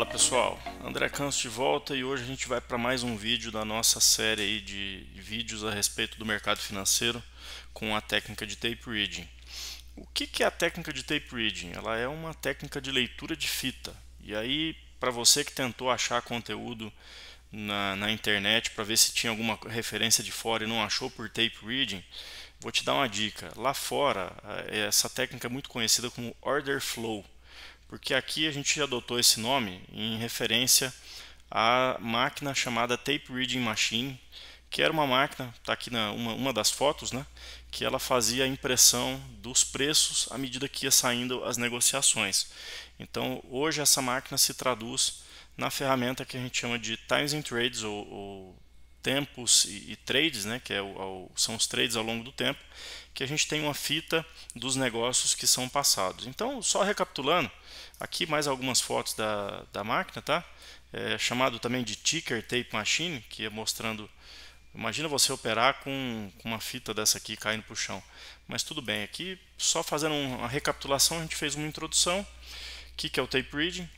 Fala pessoal, André Canso de volta e hoje a gente vai para mais um vídeo da nossa série de vídeos a respeito do mercado financeiro com a técnica de tape reading. O que é a técnica de tape reading? Ela é uma técnica de leitura de fita. E aí, para você que tentou achar conteúdo na, na internet para ver se tinha alguma referência de fora e não achou por tape reading, vou te dar uma dica. Lá fora, eh, essa técnica é muito conhecida como order flow porque aqui a gente adotou esse nome em referência à máquina chamada Tape Reading Machine, que era uma máquina, está aqui na uma, uma das fotos, né, que ela fazia a impressão dos preços à medida que ia saindo as negociações. Então, hoje essa máquina se traduz na ferramenta que a gente chama de Times and Trades ou, ou tempos e, e trades, né, que é o, ao, são os trades ao longo do tempo, que a gente tem uma fita dos negócios que são passados. Então, só recapitulando, aqui mais algumas fotos da, da máquina, tá? É, chamado também de ticker tape machine, que é mostrando Imagina você operar com, uma fita dessa aqui caindo para o chão. Mas tudo bem, aqui só fazendo uma recapitulação, a gente fez uma introdução. O que, que é o tape reading?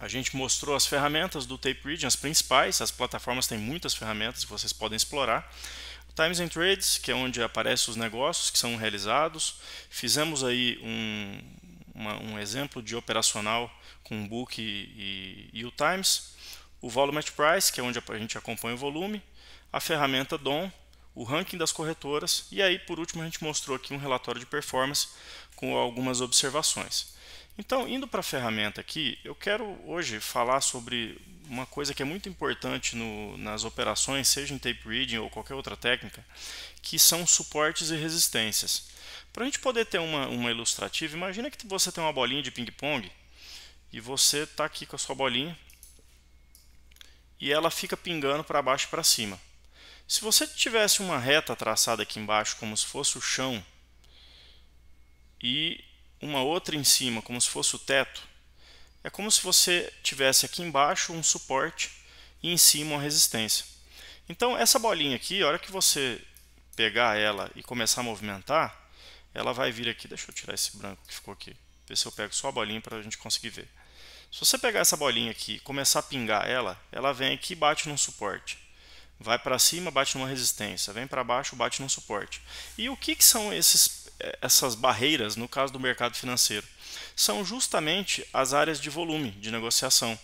A gente mostrou as ferramentas do Tape Region, as principais, as plataformas têm muitas ferramentas que vocês podem explorar. Times and Trades, que é onde aparecem os negócios que são realizados. Fizemos aí um, uma, um exemplo de operacional com o Book e, e, e, o Times. O Volumet Price, que é onde a gente acompanha o volume. A ferramenta DOM, o ranking das corretoras. E aí, por último, a gente mostrou aqui um relatório de performance com algumas observações. Então, indo para a ferramenta aqui, eu quero hoje falar sobre uma coisa que é muito importante no, nas operações, seja em tape reading ou qualquer outra técnica, que são suportes e resistências. Para a gente poder ter uma, uma ilustrativa, imagina que você tem uma bolinha de ping-pong e você está aqui com a sua bolinha e ela fica pingando para baixo e para cima. Se você tivesse uma reta traçada aqui embaixo, como se fosse o chão, e uma outra em cima, como se fosse o teto, é como se você tivesse aqui embaixo um suporte e em cima uma resistência. Então, essa bolinha aqui, a hora que você pegar ela e começar a movimentar, ela vai vir aqui. Deixa eu tirar esse branco que ficou aqui. Ver se eu pego só a bolinha para a gente conseguir ver. Se você pegar essa bolinha aqui e começar a pingar ela, ela vem aqui e bate num suporte vai para cima, bate numa resistência, vem para baixo, bate num suporte. E o que, que são esses, eh, essas barreiras no caso do mercado financeiro? São justamente as áreas de volume de negociação,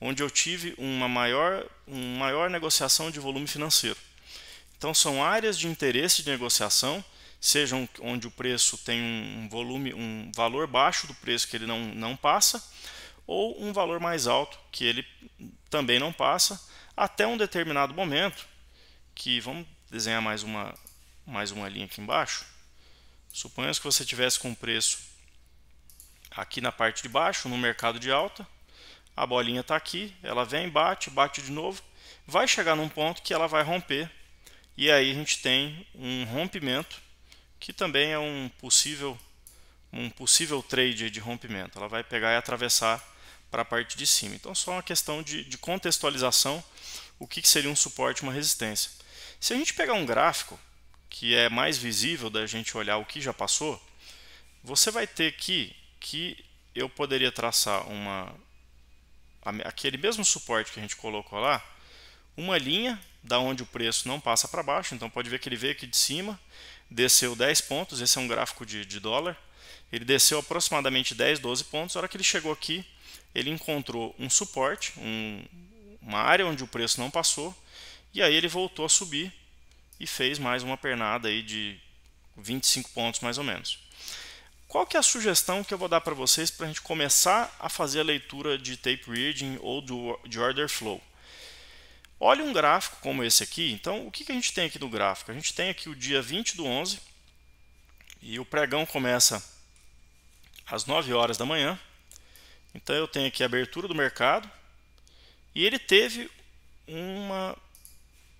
onde eu tive uma maior, uma maior negociação de volume financeiro. Então são áreas de interesse de negociação, sejam onde o preço tem um volume, um valor baixo do preço que ele não, não passa, ou um valor mais alto que ele também não passa, até um determinado momento, que vamos desenhar mais uma, mais uma linha aqui embaixo. Suponhamos que você tivesse com preço aqui na parte de baixo, no mercado de alta. A bolinha está aqui, ela vem, bate, bate de novo. Vai chegar num ponto que ela vai romper. E aí a gente tem um rompimento, que também é um possível, um possível trade de rompimento. Ela vai pegar e atravessar para a parte de cima. Então, só uma questão de, de contextualização, o que, que seria um suporte e uma resistência. Se a gente pegar um gráfico, que é mais visível da gente olhar o que já passou, você vai ter aqui que eu poderia traçar uma aquele mesmo suporte que a gente colocou lá, uma linha da onde o preço não passa para baixo, então pode ver que ele veio aqui de cima, desceu 10 pontos, esse é um gráfico de, de dólar, ele desceu aproximadamente 10, 12 pontos, a hora que ele chegou aqui, ele encontrou um suporte, um, uma área onde o preço não passou, e aí ele voltou a subir e fez mais uma pernada aí de 25 pontos mais ou menos. Qual que é a sugestão que eu vou dar para vocês para a gente começar a fazer a leitura de tape reading ou do, de order flow? Olha um gráfico como esse aqui. Então, o que, que a gente tem aqui no gráfico? A gente tem aqui o dia 20 do 11 e o pregão começa às 9 horas da manhã então eu tenho aqui a abertura do mercado e ele teve uma,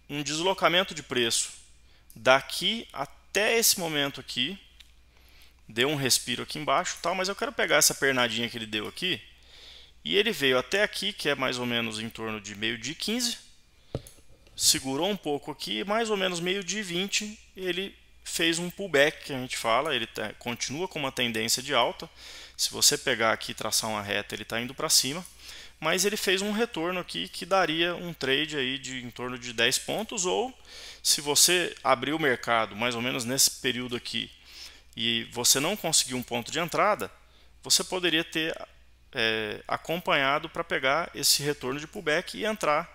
um deslocamento de preço daqui até esse momento aqui. Deu um respiro aqui embaixo, tal, mas eu quero pegar essa pernadinha que ele deu aqui e ele veio até aqui, que é mais ou menos em torno de meio de 15, segurou um pouco aqui, mais ou menos meio de 20, ele fez um pullback, que a gente fala, ele tá, continua com uma tendência de alta, se você pegar aqui e traçar uma reta, ele está indo para cima, mas ele fez um retorno aqui que daria um trade aí de em torno de 10 pontos, ou se você abrir o mercado mais ou menos nesse período aqui e você não conseguir um ponto de entrada, você poderia ter é, acompanhado para pegar esse retorno de pullback e entrar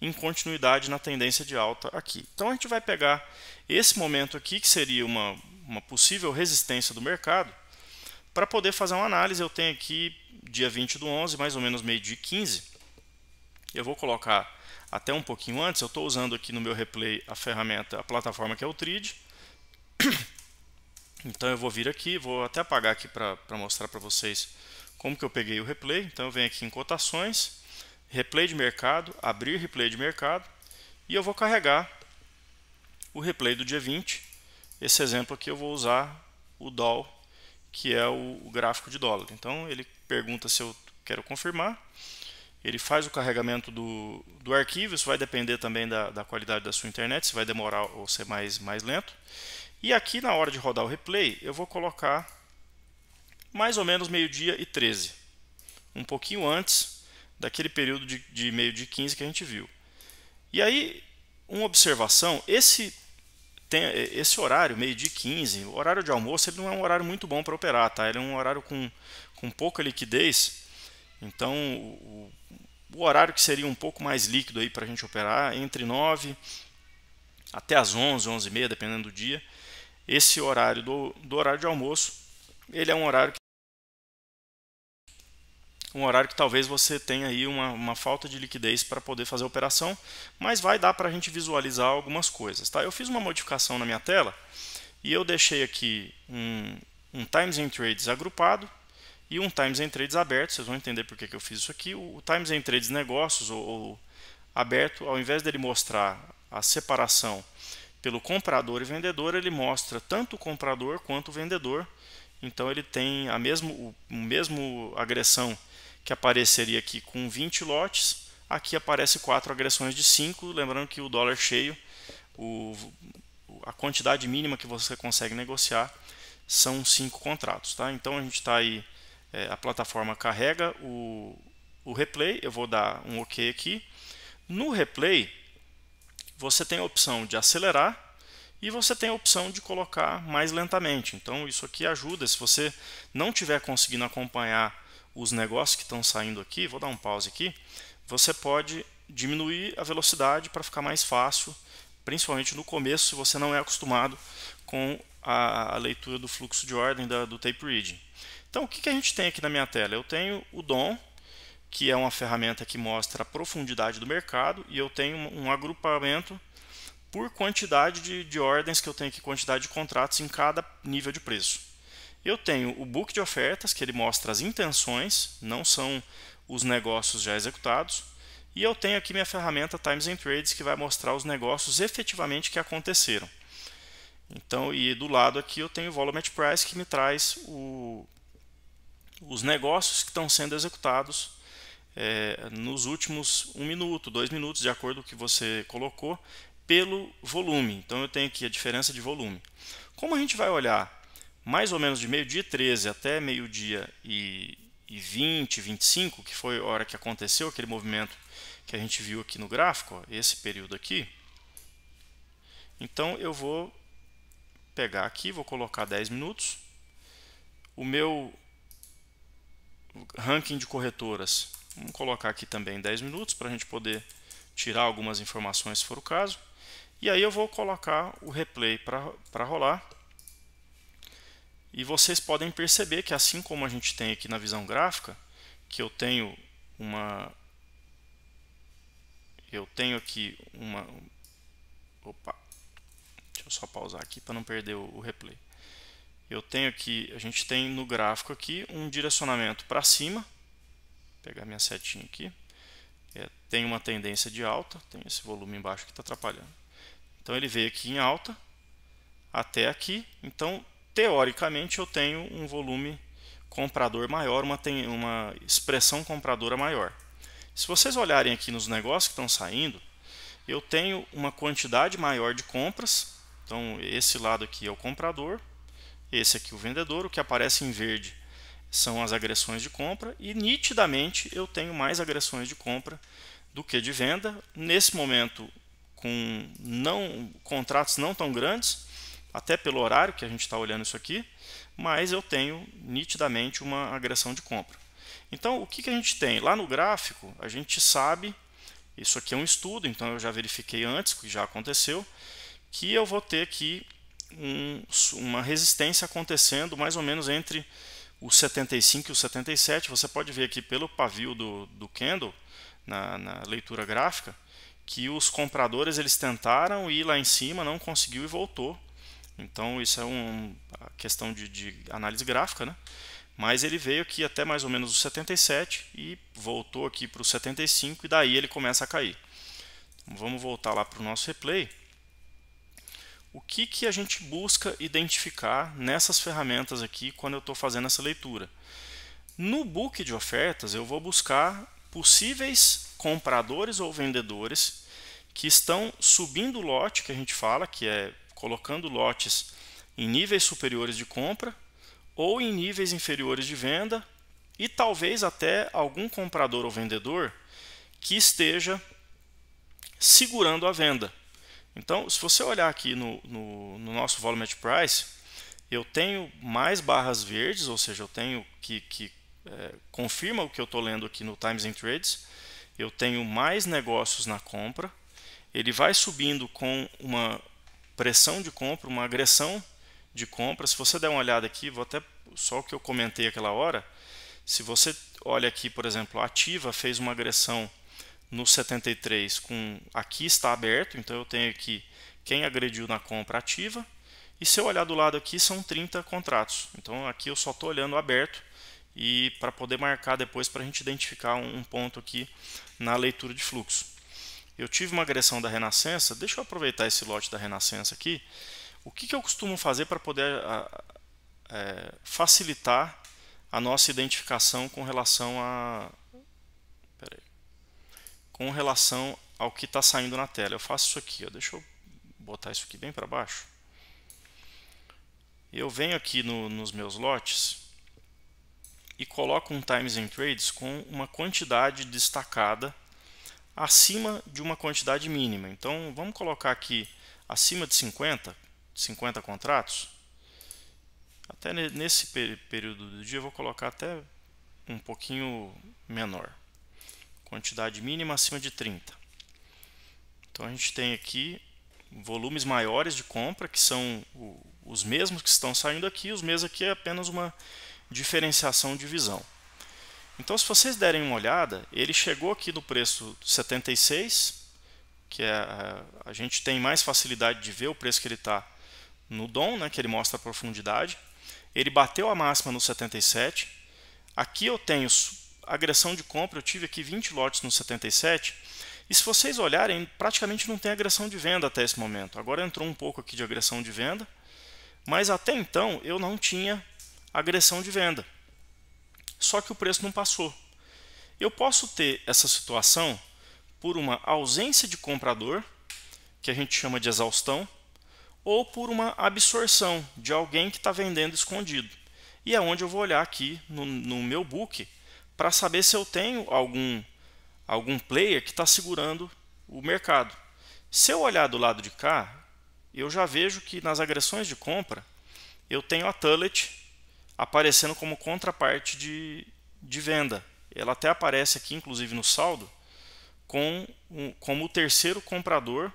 em continuidade na tendência de alta aqui. Então a gente vai pegar esse momento aqui, que seria uma, uma possível resistência do mercado, para poder fazer uma análise, eu tenho aqui dia 20 do 11, mais ou menos meio de 15. Eu vou colocar até um pouquinho antes, eu estou usando aqui no meu replay a ferramenta, a plataforma que é o Trid. Então eu vou vir aqui, vou até apagar aqui para mostrar para vocês como que eu peguei o replay. Então eu venho aqui em cotações, replay de mercado, abrir replay de mercado e eu vou carregar o replay do dia 20. Esse exemplo aqui eu vou usar o DAW que é o, o gráfico de dólar. Então ele pergunta se eu quero confirmar, ele faz o carregamento do, do arquivo, isso vai depender também da, da qualidade da sua internet, se vai demorar ou ser mais, mais lento. E aqui na hora de rodar o replay, eu vou colocar mais ou menos meio-dia e 13, um pouquinho antes daquele período de, de meio-dia e 15 que a gente viu. E aí, uma observação, esse tem esse horário, meio-dia 15, o horário de almoço, ele não é um horário muito bom para operar, tá? Ele é um horário com, com pouca liquidez, então o, o horário que seria um pouco mais líquido aí para a gente operar, é entre 9 até as 11, 11 e meia, dependendo do dia, esse horário do, do horário de almoço, ele é um horário um horário que talvez você tenha aí uma, uma falta de liquidez para poder fazer a operação, mas vai dar para a gente visualizar algumas coisas. Tá? Eu fiz uma modificação na minha tela e eu deixei aqui um, um Times and Trades agrupado e um Times and Trades aberto, vocês vão entender por que, que eu fiz isso aqui. O, o Times and Trades negócios ou, ou aberto, ao invés dele mostrar a separação pelo comprador e vendedor, ele mostra tanto o comprador quanto o vendedor. Então ele tem a mesmo, o mesmo agressão que apareceria aqui com 20 lotes. Aqui aparece quatro agressões de 5, lembrando que o dólar cheio, o, a quantidade mínima que você consegue negociar são cinco contratos. Tá? Então a gente está aí, é, a plataforma carrega o, o replay, eu vou dar um OK aqui. No replay, você tem a opção de acelerar e você tem a opção de colocar mais lentamente. Então isso aqui ajuda, se você não estiver conseguindo acompanhar os negócios que estão saindo aqui, vou dar um pause aqui, você pode diminuir a velocidade para ficar mais fácil, principalmente no começo, se você não é acostumado com a, a leitura do fluxo de ordem da, do tape reading. Então, o que, que a gente tem aqui na minha tela? Eu tenho o DOM, que é uma ferramenta que mostra a profundidade do mercado, e eu tenho um, um agrupamento por quantidade de, de ordens que eu tenho aqui, quantidade de contratos em cada nível de preço. Eu tenho o book de ofertas, que ele mostra as intenções, não são os negócios já executados. E eu tenho aqui minha ferramenta Times and Trades, que vai mostrar os negócios efetivamente que aconteceram. Então, e do lado aqui eu tenho o Volume Price, que me traz o, os negócios que estão sendo executados é, nos últimos um minuto, dois minutos, de acordo com o que você colocou, pelo volume. Então, eu tenho aqui a diferença de volume. Como a gente vai olhar mais ou menos de meio-dia 13 até meio-dia e, e 20, 25, que foi a hora que aconteceu aquele movimento que a gente viu aqui no gráfico, ó, esse período aqui. Então eu vou pegar aqui, vou colocar 10 minutos. O meu ranking de corretoras, vamos colocar aqui também 10 minutos para a gente poder tirar algumas informações se for o caso. E aí eu vou colocar o replay para rolar. E vocês podem perceber que assim como a gente tem aqui na visão gráfica, que eu tenho uma eu tenho aqui uma opa. Deixa eu só pausar aqui para não perder o replay. Eu tenho aqui, a gente tem no gráfico aqui um direcionamento para cima. Vou pegar minha setinha aqui. É, tem uma tendência de alta, tem esse volume embaixo que está atrapalhando. Então ele veio aqui em alta até aqui. Então teoricamente eu tenho um volume comprador maior, uma, uma expressão compradora maior. Se vocês olharem aqui nos negócios que estão saindo, eu tenho uma quantidade maior de compras. Então, esse lado aqui é o comprador, esse aqui é o vendedor. O que aparece em verde são as agressões de compra e nitidamente eu tenho mais agressões de compra do que de venda. Nesse momento, com não contratos não tão grandes, até pelo horário que a gente está olhando isso aqui, mas eu tenho nitidamente uma agressão de compra. Então, o que, que a gente tem? Lá no gráfico, a gente sabe, isso aqui é um estudo, então eu já verifiquei antes, que já aconteceu, que eu vou ter aqui um, uma resistência acontecendo mais ou menos entre os 75 e os 77. Você pode ver aqui pelo pavio do, do candle, na, na leitura gráfica, que os compradores eles tentaram ir lá em cima, não conseguiu e voltou. Então isso é uma questão de, de análise gráfica, né? mas ele veio aqui até mais ou menos os 77 e voltou aqui para os 75 e daí ele começa a cair. Então, vamos voltar lá para o nosso replay. O que, que a gente busca identificar nessas ferramentas aqui quando eu estou fazendo essa leitura? No book de ofertas eu vou buscar possíveis compradores ou vendedores que estão subindo o lote que a gente fala, que é colocando lotes em níveis superiores de compra ou em níveis inferiores de venda e talvez até algum comprador ou vendedor que esteja segurando a venda. Então, se você olhar aqui no, no, no nosso Volume at Price, eu tenho mais barras verdes, ou seja, eu tenho que, que é, confirma o que eu estou lendo aqui no Times and Trades, eu tenho mais negócios na compra, ele vai subindo com uma pressão de compra, uma agressão de compra. Se você der uma olhada aqui, vou até só o que eu comentei aquela hora, se você olha aqui, por exemplo, a Ativa fez uma agressão no 73 com aqui está aberto, então eu tenho aqui quem agrediu na compra ativa. E se eu olhar do lado aqui, são 30 contratos. Então aqui eu só estou olhando aberto e para poder marcar depois para a gente identificar um ponto aqui na leitura de fluxo eu tive uma agressão da Renascença, deixa eu aproveitar esse lote da Renascença aqui. O que, que eu costumo fazer para poder a, é, facilitar a nossa identificação com relação a peraí, com relação ao que está saindo na tela. Eu faço isso aqui, ó, deixa eu botar isso aqui bem para baixo. Eu venho aqui no, nos meus lotes e coloco um times and trades com uma quantidade destacada acima de uma quantidade mínima. Então, vamos colocar aqui acima de 50, 50 contratos. Até nesse período do dia, eu vou colocar até um pouquinho menor. Quantidade mínima acima de 30. Então, a gente tem aqui volumes maiores de compra, que são os mesmos que estão saindo aqui, os mesmos aqui é apenas uma diferenciação de visão. Então, se vocês derem uma olhada, ele chegou aqui no preço 76, que é, a gente tem mais facilidade de ver o preço que ele está no dom, né, que ele mostra a profundidade. Ele bateu a máxima no 77. Aqui eu tenho agressão de compra, eu tive aqui 20 lotes no 77. E se vocês olharem, praticamente não tem agressão de venda até esse momento. Agora entrou um pouco aqui de agressão de venda, mas até então eu não tinha agressão de venda só que o preço não passou. Eu posso ter essa situação por uma ausência de comprador, que a gente chama de exaustão, ou por uma absorção de alguém que está vendendo escondido. E é onde eu vou olhar aqui no, no meu book para saber se eu tenho algum, algum player que está segurando o mercado. Se eu olhar do lado de cá, eu já vejo que nas agressões de compra eu tenho a Tullet aparecendo como contraparte de, de venda. Ela até aparece aqui, inclusive, no saldo, com um, como o terceiro comprador.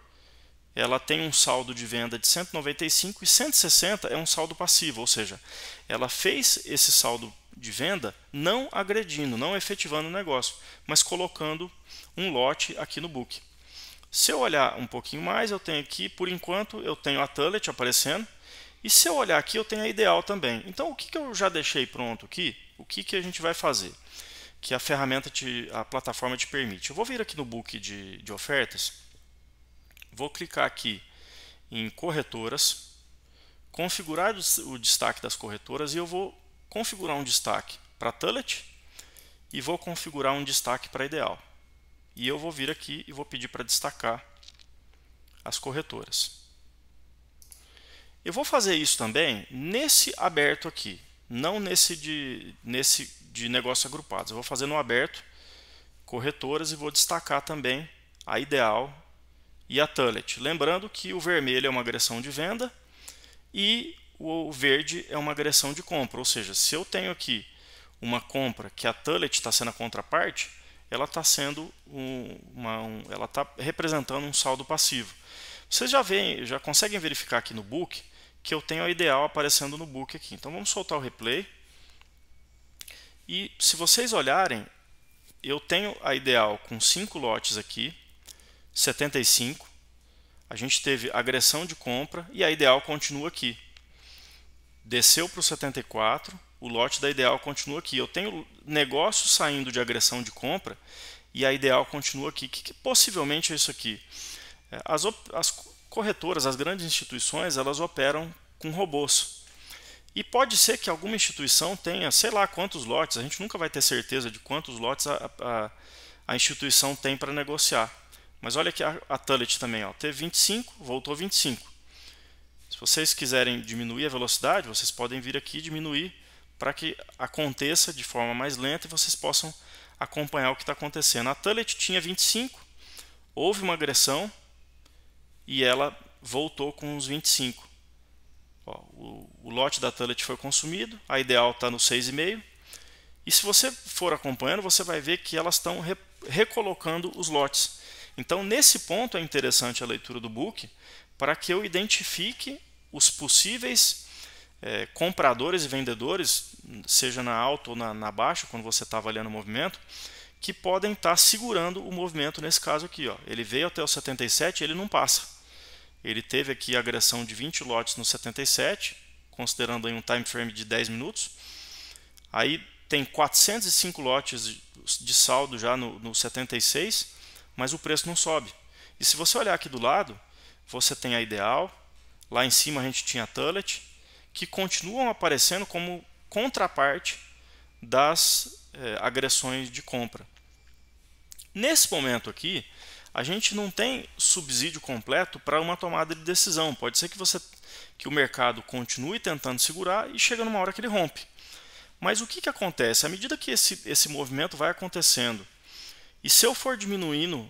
Ela tem um saldo de venda de 195 e 160 é um saldo passivo, ou seja, ela fez esse saldo de venda não agredindo, não efetivando o negócio, mas colocando um lote aqui no book. Se eu olhar um pouquinho mais, eu tenho aqui, por enquanto, eu tenho a Tullet aparecendo, e se eu olhar aqui, eu tenho a ideal também. Então, o que, que eu já deixei pronto aqui? O que, que a gente vai fazer? Que a ferramenta, te, a plataforma te permite. Eu vou vir aqui no book de, de ofertas, vou clicar aqui em corretoras, configurar o destaque das corretoras e eu vou configurar um destaque para Tullet e vou configurar um destaque para Ideal. E eu vou vir aqui e vou pedir para destacar as corretoras. Eu vou fazer isso também nesse aberto aqui, não nesse de, nesse de negócio agrupados. Eu vou fazer no aberto, corretoras, e vou destacar também a ideal e a tullet. Lembrando que o vermelho é uma agressão de venda e o verde é uma agressão de compra. Ou seja, se eu tenho aqui uma compra que a tullet está sendo a contraparte, ela está sendo um, uma, um, ela está representando um saldo passivo. Vocês já veem, já conseguem verificar aqui no book que eu tenho a ideal aparecendo no book aqui. Então vamos soltar o replay. E se vocês olharem, eu tenho a ideal com 5 lotes aqui, 75. A gente teve agressão de compra e a ideal continua aqui. Desceu para o 74, o lote da ideal continua aqui. Eu tenho negócio saindo de agressão de compra e a ideal continua aqui. O que, que possivelmente é isso aqui? É, as, as, corretoras, as grandes instituições, elas operam com robôs. E pode ser que alguma instituição tenha, sei lá, quantos lotes, a gente nunca vai ter certeza de quantos lotes a, a, a instituição tem para negociar. Mas olha aqui a, a Tullet também, ó, teve 25, voltou 25. Se vocês quiserem diminuir a velocidade, vocês podem vir aqui e diminuir para que aconteça de forma mais lenta e vocês possam acompanhar o que está acontecendo. A Tullet tinha 25, houve uma agressão, e ela voltou com uns 25. Ó, o, o, lote da Tullet foi consumido, a ideal está no 6,5. E se você for acompanhando, você vai ver que elas estão re, recolocando os lotes. Então, nesse ponto é interessante a leitura do book para que eu identifique os possíveis é, compradores e vendedores, seja na alta ou na, na baixa, quando você está avaliando o movimento, que podem estar tá segurando o movimento nesse caso aqui. Ó. Ele veio até o 77 ele não passa. Ele teve aqui a agressão de 20 lotes no 77, considerando aí um time frame de 10 minutos. Aí tem 405 lotes de saldo já no, no 76, mas o preço não sobe. E se você olhar aqui do lado, você tem a Ideal, lá em cima a gente tinha a Tullet, que continuam aparecendo como contraparte das eh, agressões de compra. Nesse momento aqui, a gente não tem subsídio completo para uma tomada de decisão. Pode ser que você que o mercado continue tentando segurar e chega numa hora que ele rompe. Mas o que, que acontece? À medida que esse, esse movimento vai acontecendo, e se eu for diminuindo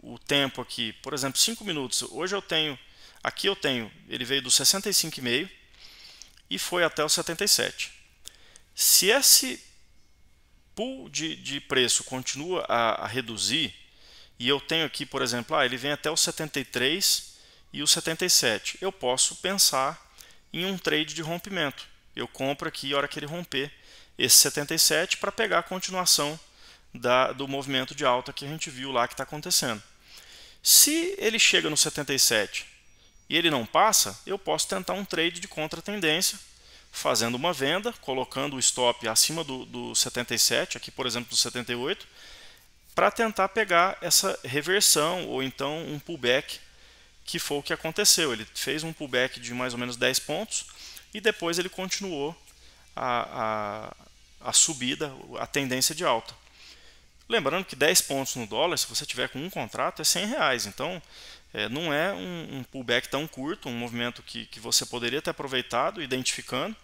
o tempo aqui, por exemplo, 5 minutos, hoje eu tenho, aqui eu tenho, ele veio do 65,5 e foi até o 77. Se esse pool de, de preço continua a, a, reduzir, e eu tenho aqui, por exemplo, ah, ele vem até o 73 e o 77, eu posso pensar em um trade de rompimento. Eu compro aqui a hora que ele romper esse 77 para pegar a continuação da, do movimento de alta que a gente viu lá que está acontecendo. Se ele chega no 77 e ele não passa, eu posso tentar um trade de contra-tendência fazendo uma venda, colocando o stop acima do, do 77, aqui por exemplo do 78, para tentar pegar essa reversão ou então um pullback, que foi o que aconteceu. Ele fez um pullback de mais ou menos 10 pontos e depois ele continuou a, a, a subida, a tendência de alta. Lembrando que 10 pontos no dólar, se você tiver com um contrato, é 100 reais. Então, é, não é um, um, pullback tão curto, um movimento que, que você poderia ter aproveitado, identificando.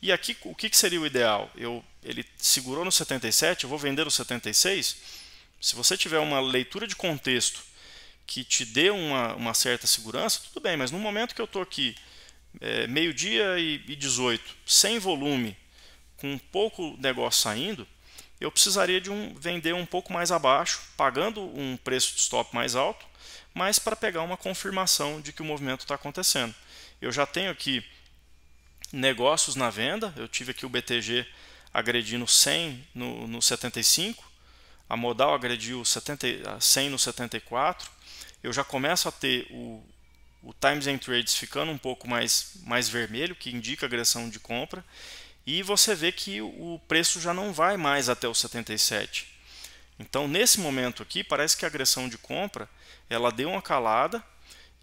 E aqui, o que, que seria o ideal? Eu, ele segurou no 77, eu vou vender no 76. Se você tiver uma leitura de contexto que te dê uma, uma certa segurança, tudo bem, mas no momento que eu estou aqui, é, meio-dia e, e 18, sem volume, com pouco negócio saindo, eu precisaria de um vender um pouco mais abaixo, pagando um preço de stop mais alto, mas para pegar uma confirmação de que o movimento está acontecendo. Eu já tenho aqui negócios na venda, eu tive aqui o BTG agredindo 100 no, no 75, a modal agrediu 70, 100 no 74, eu já começo a ter o, o Times and Trades ficando um pouco mais, mais vermelho, que indica agressão de compra, e você vê que o preço já não vai mais até os 77. Então, nesse momento aqui, parece que a agressão de compra ela deu uma calada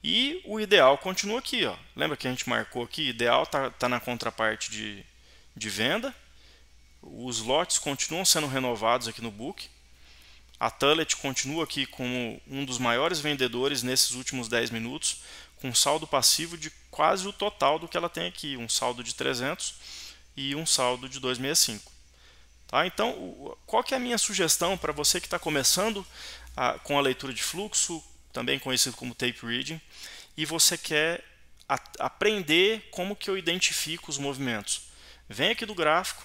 e o ideal continua aqui. Ó. Lembra que a gente marcou aqui? Ideal está tá na contraparte de, de venda. Os lotes continuam sendo renovados aqui no book. A Tullet continua aqui como um dos maiores vendedores nesses últimos 10 minutos, com saldo passivo de quase o total do que ela tem aqui, um saldo de 300 e um saldo de 265. Tá? Então, qual que é a minha sugestão para você que está começando a, com a leitura de fluxo, também conhecido como tape reading, e você quer a, aprender como que eu identifico os movimentos? Vem aqui do gráfico,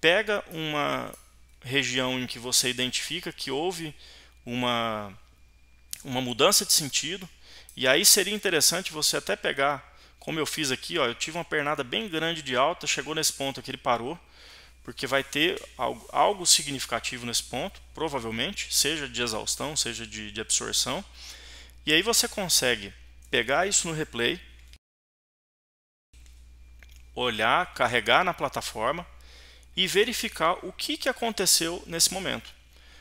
pega uma região em que você identifica que houve uma, uma mudança de sentido, e aí seria interessante você até pegar como eu fiz aqui, ó, eu tive uma pernada bem grande de alta, chegou nesse ponto aqui, ele parou, porque vai ter algo, algo significativo nesse ponto, provavelmente, seja de exaustão, seja de, de absorção. E aí você consegue pegar isso no replay, olhar, carregar na plataforma e verificar o que, que aconteceu nesse momento.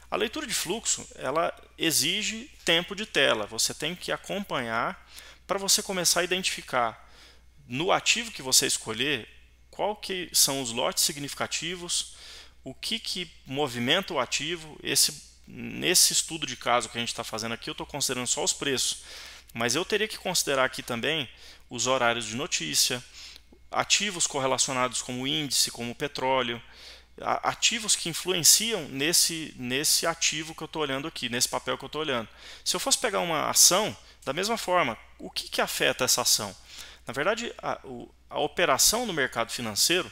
A leitura de fluxo ela exige tempo de tela, você tem que acompanhar para você começar a identificar no ativo que você escolher, qual que são os lotes significativos, o que, que movimenta o ativo. Esse, nesse estudo de caso que a gente está fazendo aqui, eu estou considerando só os preços, mas eu teria que considerar aqui também os horários de notícia, ativos correlacionados como o índice, como o petróleo, ativos que influenciam nesse, nesse ativo que eu estou olhando aqui, nesse papel que eu estou olhando. Se eu fosse pegar uma ação, da mesma forma, o que, que afeta essa ação? Na verdade, a, o, a operação no mercado financeiro,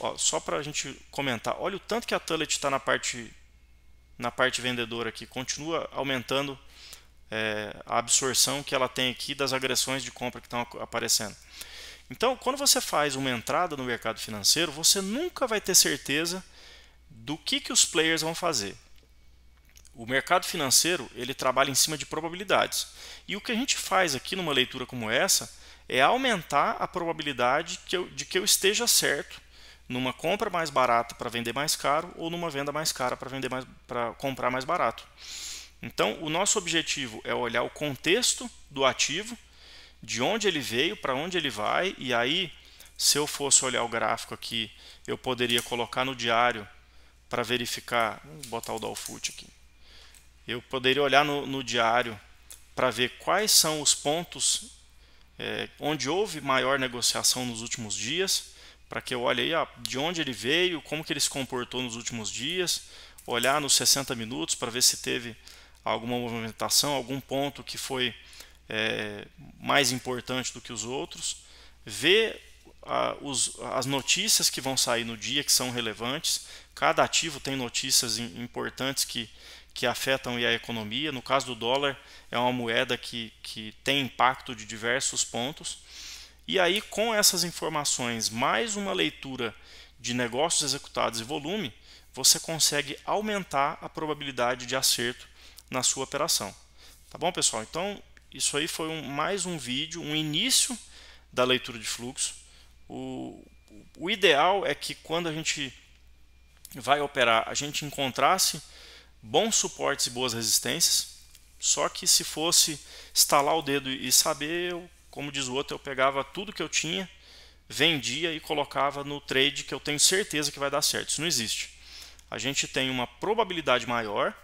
ó, só para a gente comentar, olha o tanto que a Tullet está na parte, na parte vendedora aqui, continua aumentando é, a absorção que ela tem aqui das agressões de compra que estão aparecendo. Então, quando você faz uma entrada no mercado financeiro, você nunca vai ter certeza do que, que os players vão fazer. O mercado financeiro ele trabalha em cima de probabilidades. E o que a gente faz aqui numa leitura como essa é aumentar a probabilidade que eu, de que eu esteja certo numa compra mais barata para vender mais caro ou numa venda mais cara para vender mais para comprar mais barato. Então, o nosso objetivo é olhar o contexto do ativo, de onde ele veio, para onde ele vai, e aí, se eu fosse olhar o gráfico aqui, eu poderia colocar no diário para verificar, vou botar o Dowfoot aqui. Eu poderia olhar no, no diário para ver quais são os pontos é, onde houve maior negociação nos últimos dias, para que eu olhe aí, ó, de onde ele veio, como que ele se comportou nos últimos dias, olhar nos 60 minutos para ver se teve alguma movimentação, algum ponto que foi é, mais importante do que os outros, ver a, os, as notícias que vão sair no dia que são relevantes. Cada ativo tem notícias importantes que que afetam a economia. No caso do dólar, é uma moeda que, que tem impacto de diversos pontos. E aí, com essas informações, mais uma leitura de negócios executados e volume, você consegue aumentar a probabilidade de acerto na sua operação. Tá bom, pessoal? Então, isso aí foi um, mais um vídeo, um início da leitura de fluxo. O, o ideal é que quando a gente vai operar, a gente encontrasse bons suportes e boas resistências. Só que se fosse estalar o dedo e saber, eu, como diz o outro, eu pegava tudo que eu tinha, vendia e colocava no trade que eu tenho certeza que vai dar certo. Isso não existe. A gente tem uma probabilidade maior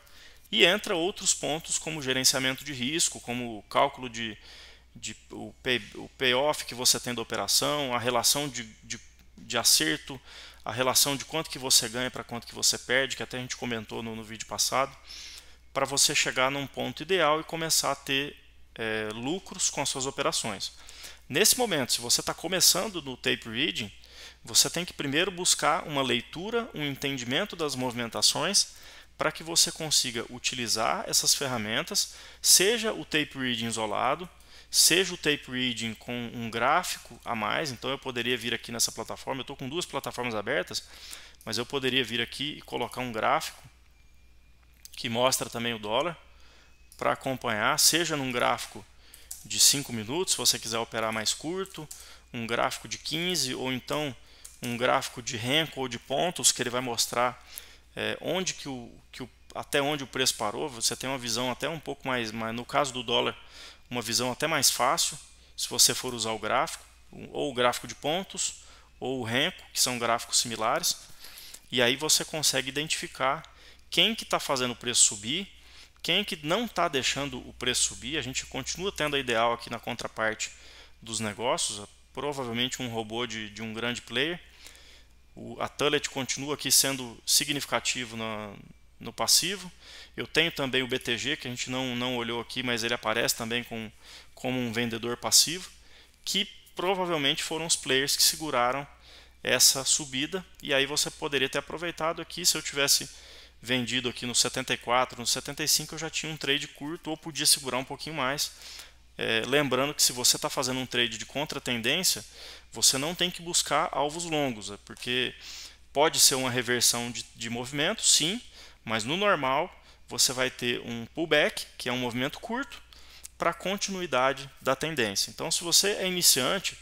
e entra outros pontos como gerenciamento de risco, como cálculo de, de o, payoff que você tem da operação, a relação de, de, de acerto a relação de quanto que você ganha para quanto que você perde, que até a gente comentou no, no vídeo passado, para você chegar num ponto ideal e começar a ter é, lucros com as suas operações. Nesse momento, se você está começando no tape reading, você tem que primeiro buscar uma leitura, um entendimento das movimentações, para que você consiga utilizar essas ferramentas, seja o tape reading isolado, seja o tape reading com um gráfico a mais, então eu poderia vir aqui nessa plataforma, eu estou com duas plataformas abertas, mas eu poderia vir aqui e colocar um gráfico que mostra também o dólar para acompanhar, seja num gráfico de 5 minutos, se você quiser operar mais curto, um gráfico de 15 ou então um gráfico de renco ou de pontos que ele vai mostrar é, onde que o, que o, até onde o preço parou, você tem uma visão até um pouco mais, mas no caso do dólar uma visão até mais fácil, se você for usar o gráfico, ou o gráfico de pontos, ou o renko, que são gráficos similares, e aí você consegue identificar quem que está fazendo o preço subir, quem que não está deixando o preço subir. A gente continua tendo a ideal aqui na contraparte dos negócios, provavelmente um robô de, de um grande player. O, a Tullet continua aqui sendo significativo na, no passivo. Eu tenho também o BTG, que a gente não, não olhou aqui, mas ele aparece também com, como um vendedor passivo, que provavelmente foram os players que seguraram essa subida. E aí você poderia ter aproveitado aqui, se eu tivesse vendido aqui no 74, no 75, eu já tinha um trade curto ou podia segurar um pouquinho mais. É, lembrando que se você está fazendo um trade de contra-tendência, você não tem que buscar alvos longos, é porque pode ser uma reversão de, de movimento, sim, mas no normal, você vai ter um pullback, que é um movimento curto, para continuidade da tendência. Então, se você é iniciante,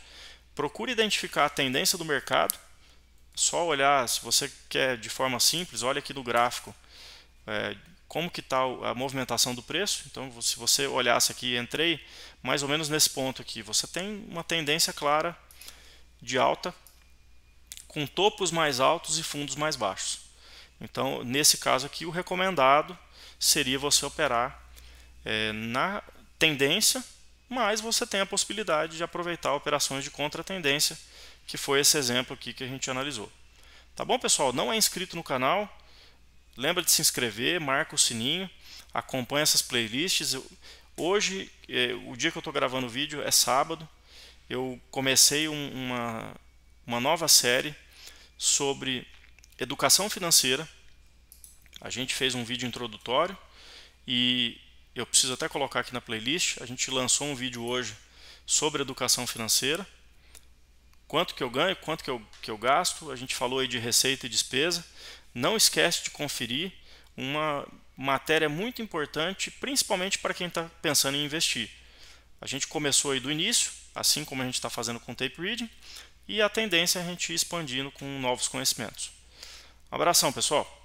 procure identificar a tendência do mercado. Só olhar, se você quer de forma simples, olha aqui no gráfico é, como que está a movimentação do preço. Então, se você olhasse aqui, entrei mais ou menos nesse ponto aqui, você tem uma tendência clara de alta, com topos mais altos e fundos mais baixos. Então, nesse caso aqui, o recomendado seria você operar é, na tendência, mas você tem a possibilidade de aproveitar operações de contra-tendência, que foi esse exemplo aqui que a gente analisou. Tá bom, pessoal? Não é inscrito no canal? Lembra de se inscrever, marca o sininho, acompanha essas playlists. Hoje, é, o dia que eu estou gravando o vídeo é sábado. Eu comecei um, uma, uma nova série sobre educação financeira. A gente fez um vídeo introdutório e eu preciso até colocar aqui na playlist. A gente lançou um vídeo hoje sobre educação financeira. Quanto que eu ganho, quanto que eu, que eu gasto. A gente falou aí de receita e despesa. Não esquece de conferir uma matéria muito importante, principalmente para quem está pensando em investir. A gente começou aí do início, assim como a gente está fazendo com o tape reading, e a tendência é a gente ir expandindo com novos conhecimentos abração, pessoal!